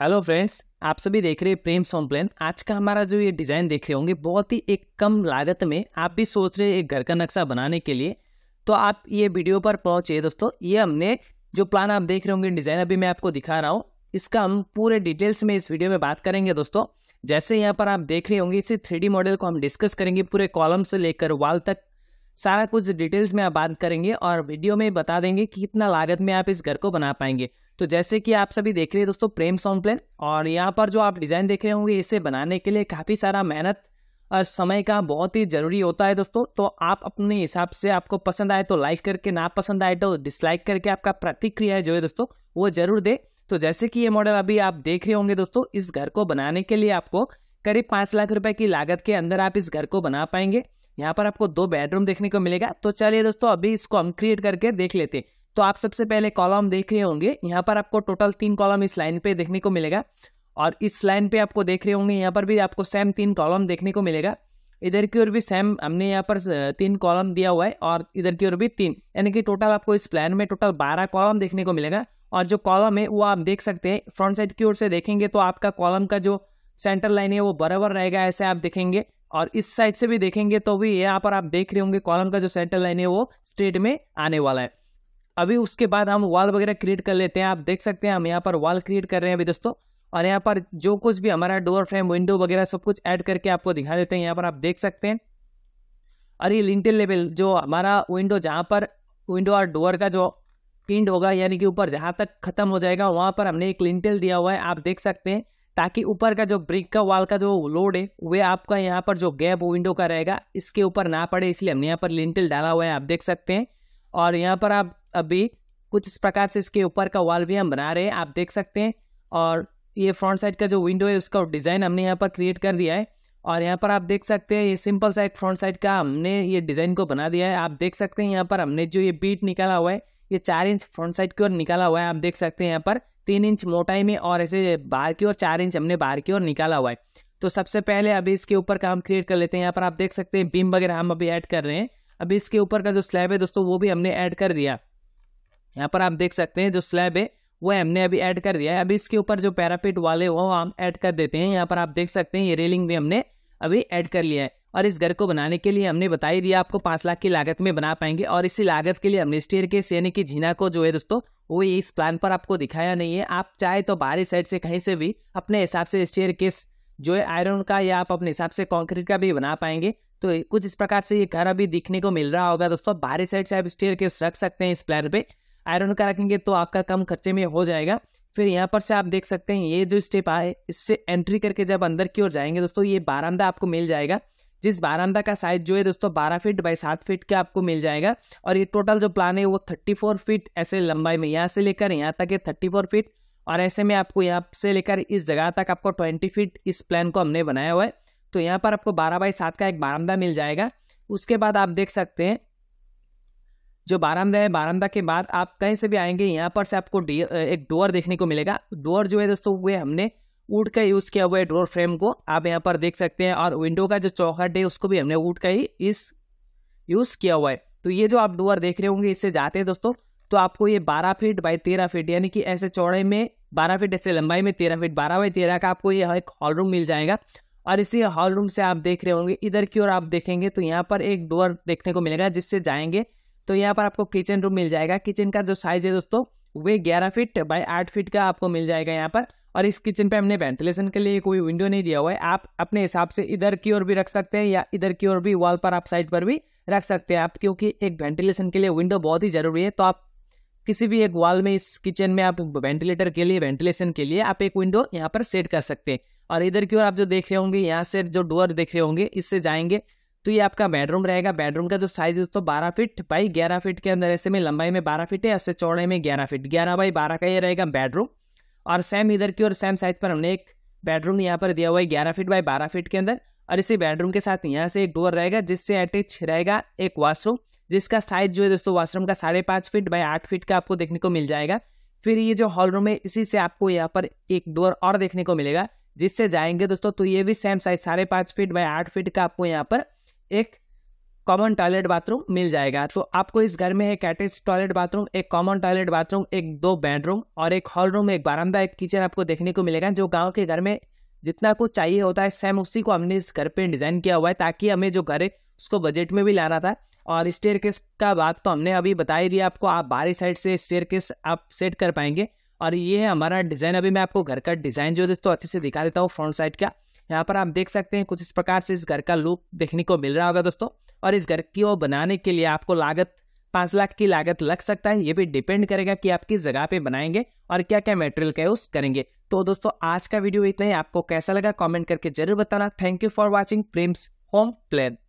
hello friends आप सभी देख रहे हैं प्रेम सोन प्लेन आज का हमारा जो ये डिज़ाइन देख रहे होंगे बहुत ही एक कम लागत में आप भी सोच रहे हैं एक घर का नक्शा बनाने के लिए तो आप ये वीडियो पर पहुंचे दोस्तों ये हमने जो प्लान आप देख रहे होंगे डिज़ाइन अभी मैं आपको दिखा रहा हूँ इसका हम पूरे डिटेल्स में इस वीडियो में बात करेंगे दोस्तों जैसे यहाँ पर आप देख रहे होंगे इसी थ्री मॉडल को हम डिस्कस करेंगे पूरे कॉलम से लेकर वाल तक सारा कुछ डिटेल्स में आप बात करेंगे और वीडियो में बता देंगे कि कितना लागत में आप इस घर को बना पाएंगे तो जैसे कि आप सभी देख रहे हैं दोस्तों प्रेम साउंड प्लान और यहाँ पर जो आप डिज़ाइन देख रहे होंगे इसे बनाने के लिए काफ़ी सारा मेहनत और समय का बहुत ही ज़रूरी होता है दोस्तों तो आप अपने हिसाब से आपको पसंद आए तो लाइक करके ना पसंद आए तो डिसलाइक करके आपका प्रतिक्रिया है जो है दोस्तों वो ज़रूर दे तो जैसे कि ये मॉडल अभी आप देख रहे होंगे दोस्तों इस घर को बनाने के लिए आपको करीब पाँच लाख रुपए की लागत के अंदर आप इस घर को बना पाएंगे यहाँ पर आपको दो बेडरूम देखने को मिलेगा तो चलिए दोस्तों अभी इसको हम क्रिएट करके देख लेते हैं तो आप सबसे पहले कॉलम देख रहे होंगे यहाँ पर आपको टोटल तीन कॉलम इस लाइन पे देखने को मिलेगा और इस लाइन पे आपको देख रहे होंगे यहाँ पर भी आपको सेम तीन कॉलम देखने को मिलेगा इधर की ओर भी सेम हमने यहाँ पर तीन कॉलम दिया हुआ है और इधर की ओर भी तीन यानी कि टोटल आपको इस प्लान में टोटल बारह कॉलम देखने को मिलेगा और जो कॉलम है वो आप देख सकते हैं फ्रंट साइड की ओर से देखेंगे तो आपका कॉलम का जो सेंटर लाइन है वो बराबर रहेगा ऐसे आप देखेंगे और इस साइड से भी देखेंगे तो भी यहाँ पर आप देख रहे होंगे कॉलम का जो सेंटर लाइन है वो स्ट्रेट में आने वाला है अभी उसके बाद हम वॉल वगैरह क्रिएट कर लेते हैं आप देख सकते हैं हम यहाँ पर वॉल क्रिएट कर रहे हैं अभी दोस्तों और यहाँ पर जो कुछ भी हमारा डोर फ्रेम विंडो वगैरह सब कुछ ऐड करके आपको दिखा देते हैं यहाँ पर आप देख सकते हैं और ये लिंटेल लेवल जो हमारा विंडो जहाँ पर विंडो और डोर का जो पिंड होगा यानी कि ऊपर जहाँ तक खत्म हो जाएगा वहाँ पर हमने एक लिंटेल दिया हुआ है आप देख सकते हैं ताकि ऊपर का जो ब्रिक का वाल का जो लोड है वह आपका यहाँ पर जो गैप विंडो का रहेगा इसके ऊपर ना पड़े इसलिए हमने यहाँ पर लिंटल डाला हुआ है आप देख सकते हैं और यहाँ पर आप अभी कुछ इस प्रकार से इसके ऊपर का वॉल भी हम बना रहे हैं आप देख सकते हैं और ये फ्रंट साइड का जो विंडो है उसका डिज़ाइन हमने यहाँ पर क्रिएट कर दिया है और यहाँ पर आप देख सकते हैं ये सिंपल साइड फ्रंट साइड का हमने ये डिज़ाइन को बना दिया है आप देख सकते हैं यहाँ पर हमने जो ये बीट निकाला हुआ है ये चार इंच फ्रंट साइड की ओर निकाला हुआ है आप देख सकते हैं यहाँ पर तीन इंच मोटाई में और ऐसे बाहर की ओर चार इंच हमने बाहर की ओर निकाला हुआ है तो सबसे पहले अभी इसके ऊपर का हम क्रिएट कर लेते हैं यहाँ पर आप देख सकते हैं बीम वगैरह हम अभी ऐड कर रहे हैं अभी इसके ऊपर का जो स्लैब है दोस्तों वो भी हमने ऐड कर दिया यहाँ पर आप देख सकते हैं जो स्लैब है वो हमने अभी ऐड कर दिया है अभी इसके ऊपर जो पैरापिट वाले वो हम ऐड कर देते हैं यहाँ पर आप देख सकते हैं ये रेलिंग भी हमने अभी ऐड कर लिया है और इस घर को बनाने के लिए हमने बता ही दिया आपको पाँच लाख की लागत में बना पाएंगे और इसी लागत के लिए हमने स्टेयर केस यानी की झीना को जो है दोस्तों वो ये इस प्लान पर आपको दिखाया नहीं है आप चाहे तो बाहरी साइड से कहीं से भी अपने हिसाब से स्टेयर केस जो है आयरन का या आप अपने हिसाब से कॉन्क्रीट का भी बना पाएंगे तो कुछ इस प्रकार से ये घर अभी दिखने को मिल रहा होगा दोस्तों बाहरी साइड से आप स्टेयर केस रख सकते हैं इस प्लान पे आयरन का रखेंगे तो आपका कम खर्चे में हो जाएगा फिर यहाँ पर से आप देख सकते हैं ये जो स्टेप आए इससे एंट्री करके जब अंदर की ओर जाएंगे दोस्तों ये बारामदा आपको मिल जाएगा जिस बारामदा का साइज जो है दोस्तों बारह फीट बाई सात फीट का आपको मिल जाएगा और ये टोटल जो प्लान है वो थर्टी फोर फीट ऐसे लंबाई में यहाँ से लेकर यहाँ तक है थर्टी फोर फीट और ऐसे में आपको यहाँ से लेकर इस जगह तक आपको ट्वेंटी फीट इस प्लान को हमने बनाया हुआ है तो यहाँ पर आपको बारह बाई सात का एक बारामदा मिल जाएगा उसके बाद आप देख सकते हैं जो बारामदा है बारामदा के बाद आप कहीं से भी आएंगे यहाँ पर से आपको एक डोर देखने को मिलेगा डोर जो है दोस्तों वे हमने वुड का यूज़ किया हुआ है डोर फ्रेम को आप यहाँ पर देख सकते हैं और विंडो का जो चौखट है उसको भी हमने वुड का ही इस यूज़ किया हुआ है तो ये जो आप डोर देख रहे होंगे इससे जाते हैं दोस्तों तो आपको ये बारह फीट बाई तेरह फीट यानी कि ऐसे चौड़े में बारह फीट ऐसे लंबाई में तेरह फीट बारह बाई तेरह का आपको ये एक हॉल रूम मिल जाएगा और इसी हॉल रूम से आप देख रहे होंगे इधर की ओर आप देखेंगे तो यहाँ पर एक डोर देखने को मिलेगा जिससे जाएंगे तो यहाँ पर आपको किचन रूम मिल जाएगा किचन का जो साइज है दोस्तों वे ग्यारह फीट बाई आठ फीट का आपको मिल जाएगा यहाँ पर और इस किचन पे हमने वेंटिलेशन के लिए कोई विंडो नहीं दिया हुआ है आप अपने हिसाब से इधर की ओर भी रख सकते हैं या इधर की ओर भी वॉल पर आप साइड पर भी रख सकते हैं आप क्योंकि एक वेंटिलेशन के लिए विंडो बहुत ही ज़रूरी है तो आप किसी भी एक वॉल में इस किचन में आप वेंटिलेटर के लिए वेंटिलेशन के लिए आप एक विंडो यहाँ पर सेट कर सकते हैं और इधर की ओर आप जो देख रहे होंगे यहाँ से जो डोर देख रहे होंगे इससे जाएंगे तो ये आपका बेडरूम रहेगा बेडरूम का जो साइज है तो बारह फीट बाई ग्यारह फीट के अंदर ऐसे में लंबाई में बारह फीट है ऐसे चौड़े में ग्यारह फीट ग्यारह बाई बारह का ये रहेगा बेडरूम और सेम इधर की और सेम साइज पर हमने एक बेडरूम यहाँ पर दिया हुआ है ग्यारह फीट बाय बारह फीट के अंदर और इसी बेडरूम के साथ यहाँ से एक डोर रहेगा जिससे अटैच रहेगा एक वाशरूम जिसका साइज जो है दोस्तों वाशरूम का साढ़े पाँच फीट बाय आठ फीट का आपको देखने को मिल जाएगा फिर ये जो हॉल रूम है इसी से आपको यहाँ पर एक डोर और देखने को मिलेगा जिससे जाएंगे दोस्तों तो ये भी सेम साइज साढ़े पाँच फीट बाय आठ फीट का आपको यहाँ पर एक कॉमन टॉयलेट बाथरूम मिल जाएगा तो आपको इस घर में एक अटैच टॉयलेट बाथरूम एक कॉमन टॉयलेट बाथरूम एक दो बेडरूम और एक हॉल रूम एक बारामदा एक किचन आपको देखने को मिलेगा जो गाँव के घर में जितना कुछ चाहिए होता है सेम उसी को हमने इस घर पे डिज़ाइन किया हुआ है ताकि हमें जो घर है उसको बजट में भी लाना था और स्टेयर केस का बात तो हमने अभी बता ही दिया आपको आप बाहरी साइड से स्टेयर केस आप सेट कर पाएंगे और ये हमारा डिज़ाइन अभी मैं आपको घर का डिज़ाइन जो दोस्तों अच्छे से दिखा देता हूँ फ्रंट साइड का यहाँ पर आप देख सकते हैं कुछ इस प्रकार से इस घर का लुक देखने को मिल रहा होगा दोस्तों और इस घर की वो बनाने के लिए आपको लागत पाँच लाख की लागत लग सकता है ये भी डिपेंड करेगा कि आप किस जगह पे बनाएंगे और क्या क्या मटेरियल का यूज़ करेंगे तो दोस्तों आज का वीडियो इतना ही आपको कैसा लगा कमेंट करके जरूर बताना thank you for watching Prem's home plane